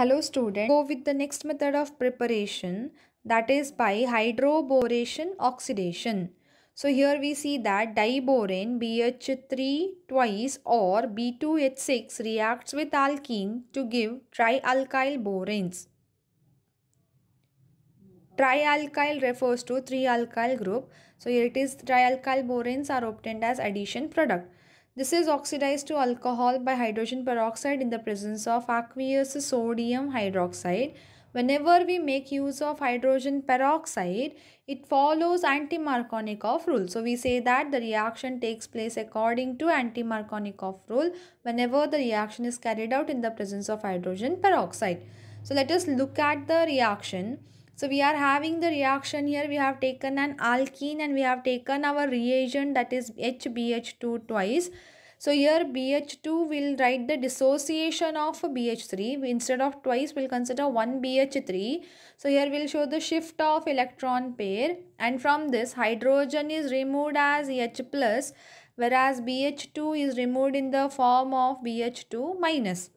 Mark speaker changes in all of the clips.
Speaker 1: Hello student, go with the next method of preparation that is by hydroboration oxidation. So here we see that diborane BH3 twice or B2H6 reacts with alkene to give trialkyl boranes. Trialkyl refers to three alkyl group. So here it is trialkyl boranes are obtained as addition product. This is oxidized to alcohol by hydrogen peroxide in the presence of aqueous sodium hydroxide. Whenever we make use of hydrogen peroxide, it follows anti-Markovnikov rule. So we say that the reaction takes place according to anti-Markovnikov rule whenever the reaction is carried out in the presence of hydrogen peroxide. So let us look at the reaction. So we are having the reaction here. We have taken an alkene and we have taken our reagent that is HBH2 twice. So here BH2 will write the dissociation of BH3. Instead of twice, we'll consider 1 BH3. So here we'll show the shift of electron pair. And from this, hydrogen is removed as H+, plus, whereas BH2 is removed in the form of BH2 minus.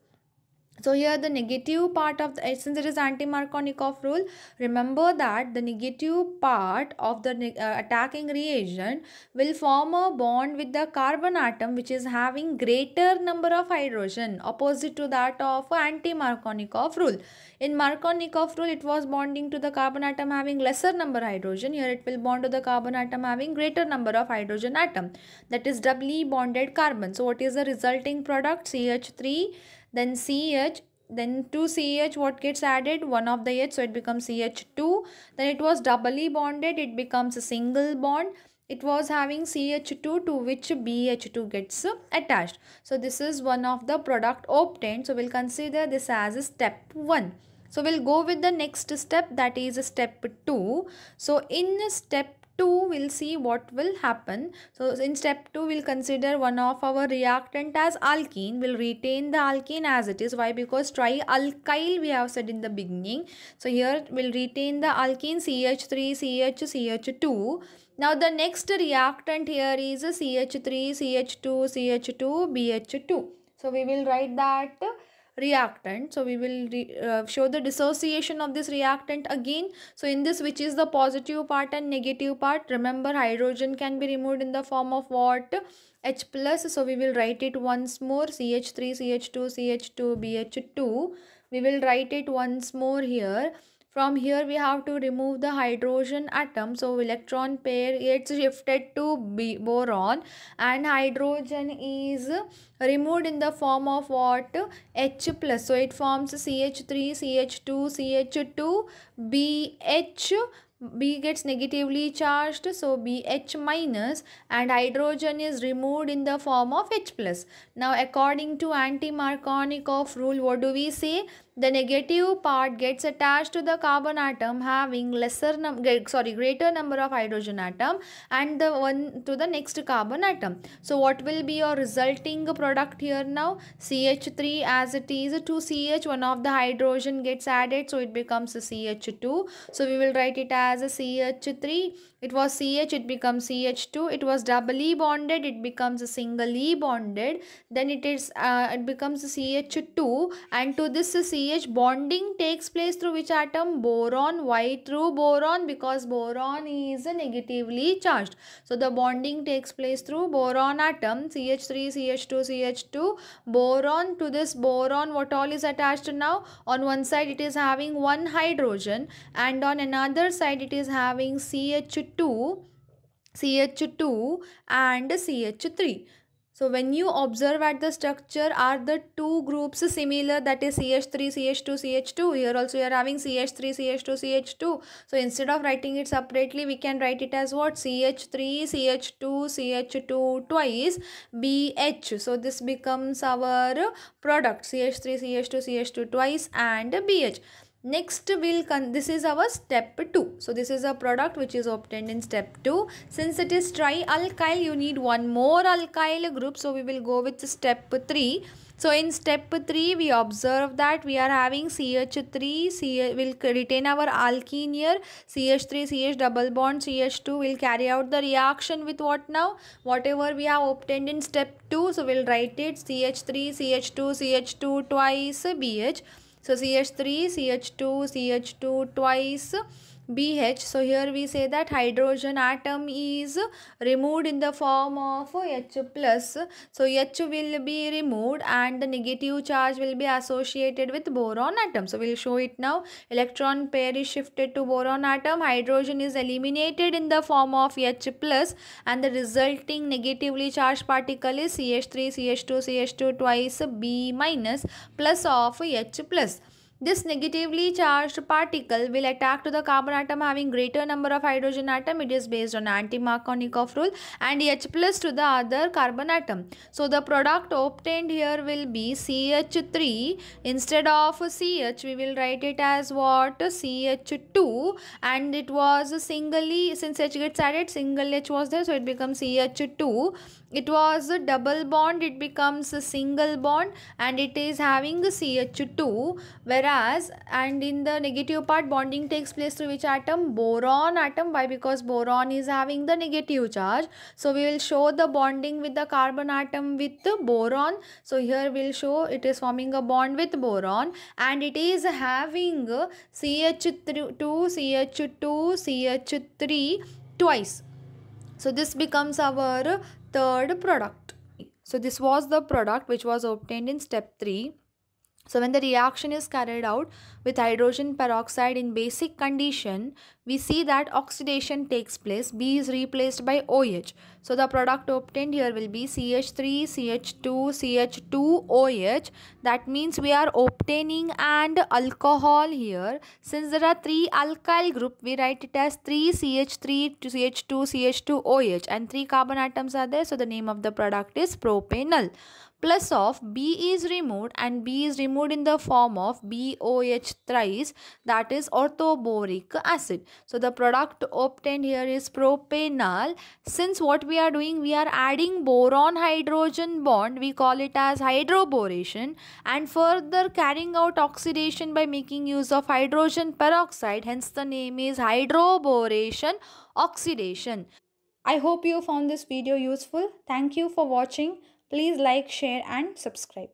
Speaker 1: So here the negative part of the, since it is anti-Markovnikov rule, remember that the negative part of the uh, attacking reagent will form a bond with the carbon atom which is having greater number of hydrogen opposite to that of anti-Markovnikov rule. In Markovnikov rule, it was bonding to the carbon atom having lesser number hydrogen. Here it will bond to the carbon atom having greater number of hydrogen atom. That is doubly bonded carbon. So what is the resulting product? CH3 then CH then 2CH what gets added one of the H so it becomes CH2 then it was doubly bonded it becomes a single bond it was having CH2 to which BH2 gets attached so this is one of the product obtained so we'll consider this as step 1 so we'll go with the next step that is step 2 so in step 2 we'll see what will happen so in step 2 we'll consider one of our reactant as alkene we'll retain the alkene as it is why because trialkyl we have said in the beginning so here we'll retain the alkene ch3 ch ch2 now the next reactant here is ch3 ch2 ch2 bh2 so we will write that reactant. So we will re, uh, show the dissociation of this reactant again. So in this which is the positive part and negative part. Remember hydrogen can be removed in the form of what? H plus. So we will write it once more CH3, CH2, CH2, BH2. We will write it once more here. From here we have to remove the hydrogen atom. So electron pair gets shifted to B boron and hydrogen is removed in the form of what? H plus. So it forms CH3, CH2, CH2, BH B gets negatively charged so BH minus and hydrogen is removed in the form of H plus. Now according to anti-Markovnikov rule what do we say? the negative part gets attached to the carbon atom having lesser sorry greater number of hydrogen atom and the one to the next carbon atom so what will be your resulting product here now ch3 as it is 2ch one of the hydrogen gets added so it becomes ch2 so we will write it as a ch3 it was ch it becomes ch2 it was doubly bonded it becomes singly bonded then it is uh, it becomes ch2 and to this ch CH bonding takes place through which atom? Boron. Why through boron? Because boron is negatively charged. So the bonding takes place through boron atom CH3, CH2, CH2. Boron to this boron what all is attached now? On one side it is having one hydrogen and on another side it is having CH2 CH2 and CH3. So when you observe at the structure, are the two groups similar? That is CH3, CH2, CH2. Here also you are having CH3, CH2, CH2. So instead of writing it separately, we can write it as what? CH3, CH2, CH2 twice, BH. So this becomes our product. CH3, CH2, CH2 twice and BH next will con this is our step 2 so this is a product which is obtained in step 2 since it is trialkyl you need one more alkyl group so we will go with step 3 so in step 3 we observe that we are having CH3 CH will retain our alkene here CH3 CH double bond CH2 will carry out the reaction with what now whatever we have obtained in step 2 so we'll write it CH3 CH2 CH2 twice BH so CH3, CH2, CH2 twice BH. So here we say that hydrogen atom is removed in the form of H plus. So H will be removed and the negative charge will be associated with boron atom. So we'll show it now. Electron pair is shifted to boron atom. Hydrogen is eliminated in the form of H plus and the resulting negatively charged particle is CH3, CH2, CH2 twice B minus plus of H plus. This negatively charged particle will attack to the carbon atom having greater number of hydrogen atom. It is based on anti-Markovnikov rule and H plus to the other carbon atom. So the product obtained here will be CH3. Instead of CH, we will write it as what? CH2 and it was singly, since H gets added, single H was there. So it becomes CH2. It was a double bond. It becomes a single bond and it is having CH2 whereas Whereas, and in the negative part, bonding takes place through which atom? Boron atom. Why? Because boron is having the negative charge. So, we will show the bonding with the carbon atom with the boron. So, here we will show it is forming a bond with boron and it is having CH2, CH2, CH3 twice. So, this becomes our third product. So, this was the product which was obtained in step 3. So when the reaction is carried out with hydrogen peroxide in basic condition, we see that oxidation takes place. B is replaced by OH. So the product obtained here will be CH3, CH2, ch 20 That means we are obtaining an alcohol here. Since there are three alkyl group, we write it as 3 CH3, CH2, ch 20 And three carbon atoms are there. So the name of the product is propanol plus of B is removed and B is removed in the form of BOH thrice that is orthoboric acid. So the product obtained here is propanol. Since what we are doing we are adding boron hydrogen bond we call it as hydroboration and further carrying out oxidation by making use of hydrogen peroxide hence the name is hydroboration oxidation. I hope you found this video useful. Thank you for watching. Please like, share and subscribe.